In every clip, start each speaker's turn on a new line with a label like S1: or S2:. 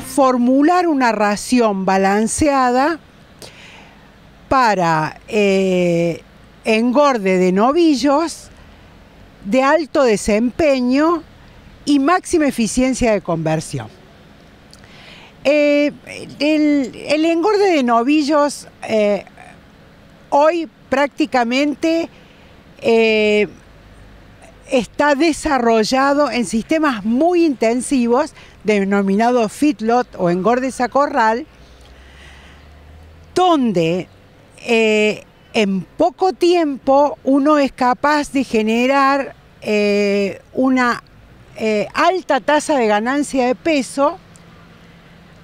S1: formular una ración balanceada para eh, engorde de novillos de alto desempeño y máxima eficiencia de conversión. Eh, el, engorde de novillos eh, hoy prácticamente está desarrollado en sistemas muy intensivos, denominados feedlot o engorde sacorral, donde eh, en poco tiempo uno es capaz de generar eh, una eh, alta tasa de ganancia de peso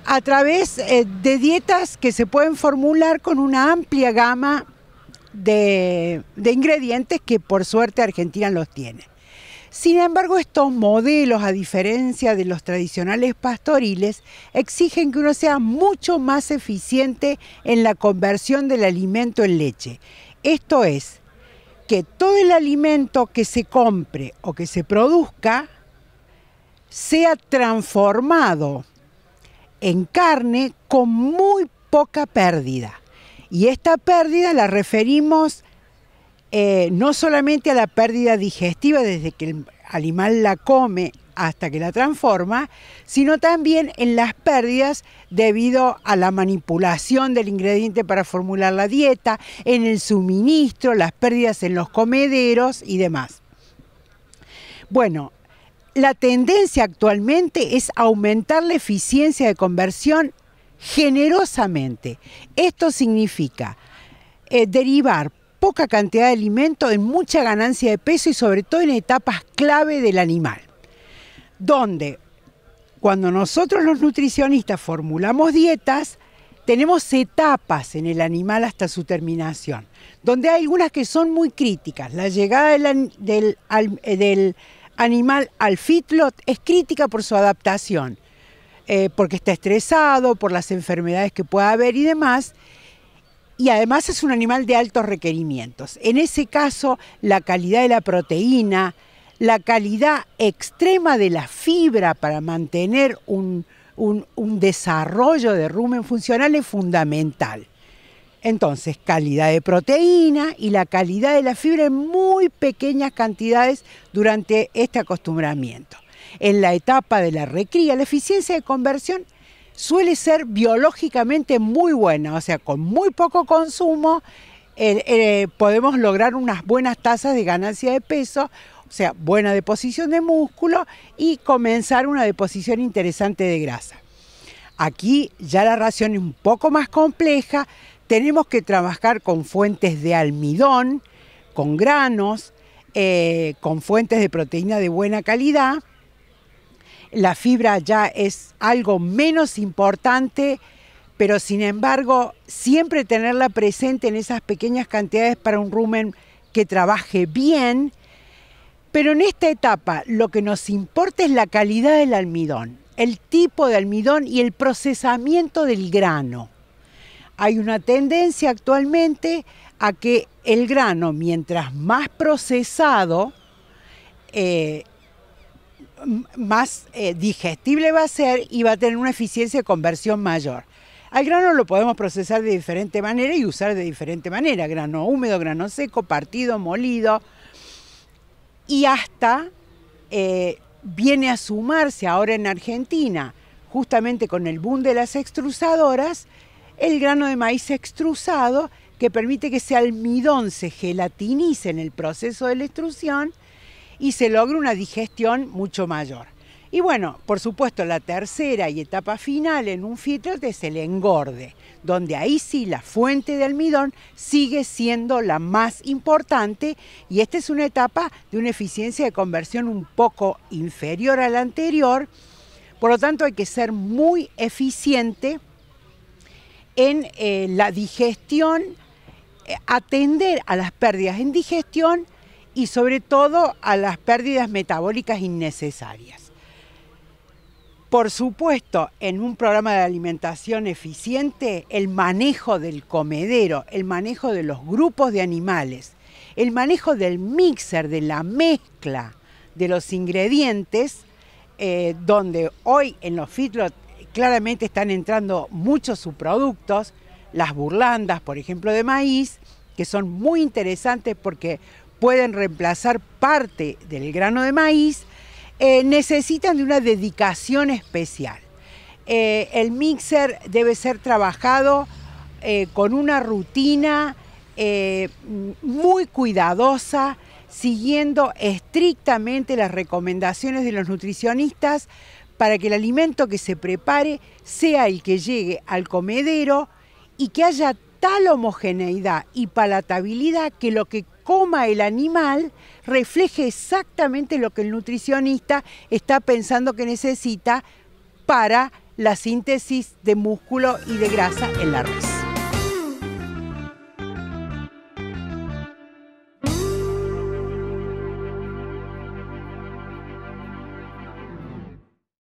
S1: a través de dietas que se pueden formular con una amplia gama de, ingredientes que por suerte Argentina los tiene. Sin embargo, estos modelos, a diferencia de los tradicionales pastoriles, exigen que uno sea mucho más eficiente en la conversión del alimento en leche. Esto es, que todo el alimento que se compre o que se produzca sea transformado en carne con muy poca pérdida. Y esta pérdida la referimos eh, no solamente a la pérdida digestiva desde que el animal la come hasta que la transforma, sino también en las pérdidas debido a la manipulación del ingrediente para formular la dieta, en el suministro, las pérdidas en los comederos y demás. Bueno, la tendencia actualmente es aumentar la eficiencia de conversión generosamente. Esto significa eh, derivar poca cantidad de alimento en mucha ganancia de peso y sobre todo en etapas clave del animal, donde cuando nosotros los nutricionistas formulamos dietas, tenemos etapas en el animal hasta su terminación, donde hay algunas que son muy críticas. La llegada del, del animal al feedlot es crítica por su adaptación. Eh, porque está estresado, por las enfermedades que pueda haber y demás. Y además es un animal de altos requerimientos. En ese caso, la calidad de la proteína, la calidad extrema de la fibra para mantener un, un desarrollo de rumen funcional es fundamental. Entonces, calidad de proteína y la calidad de la fibra en muy pequeñas cantidades durante este acostumbramiento en la etapa de la recría, la eficiencia de conversión suele ser biológicamente muy buena, o sea, con muy poco consumo eh, eh, podemos lograr unas buenas tasas de ganancia de peso, o sea, buena deposición de músculo y comenzar una deposición interesante de grasa. Aquí ya la ración es un poco más compleja, tenemos que trabajar con fuentes de almidón, con granos, eh, con fuentes de proteína de buena calidad la fibra ya es algo menos importante, pero sin embargo siempre tenerla presente en esas pequeñas cantidades para un rumen que trabaje bien. Pero en esta etapa lo que nos importa es la calidad del almidón, el tipo de almidón y el procesamiento del grano. Hay una tendencia actualmente a que el grano, mientras más procesado, eh, más eh, digestible va a ser y va a tener una eficiencia de conversión mayor. Al grano lo podemos procesar de diferente manera y usar de diferente manera, grano húmedo, grano seco, partido, molido, y hasta eh, viene a sumarse ahora en Argentina, justamente con el boom de las extrusadoras, el grano de maíz extrusado que permite que ese almidón se gelatinice en el proceso de la extrusión y se logra una digestión mucho mayor. Y bueno, por supuesto, la tercera y etapa final en un filtro es el engorde, donde ahí sí la fuente de almidón sigue siendo la más importante y esta es una etapa de una eficiencia de conversión un poco inferior a la anterior, por lo tanto hay que ser muy eficiente en eh, la digestión, eh, atender a las pérdidas en digestión, y sobre todo a las pérdidas metabólicas innecesarias. Por supuesto, en un programa de alimentación eficiente, el manejo del comedero, el manejo de los grupos de animales, el manejo del mixer, de la mezcla de los ingredientes, eh, donde hoy en los Fitlot claramente están entrando muchos subproductos, las burlandas, por ejemplo, de maíz, que son muy interesantes porque pueden reemplazar parte del grano de maíz, eh, necesitan de una dedicación especial. Eh, el mixer debe ser trabajado eh, con una rutina muy cuidadosa, siguiendo estrictamente las recomendaciones de los nutricionistas para que el alimento que se prepare sea el que llegue al comedero y que haya tal homogeneidad y palatabilidad que lo que coma el animal refleje exactamente lo que el nutricionista está pensando que necesita para la síntesis de músculo y de grasa en la res.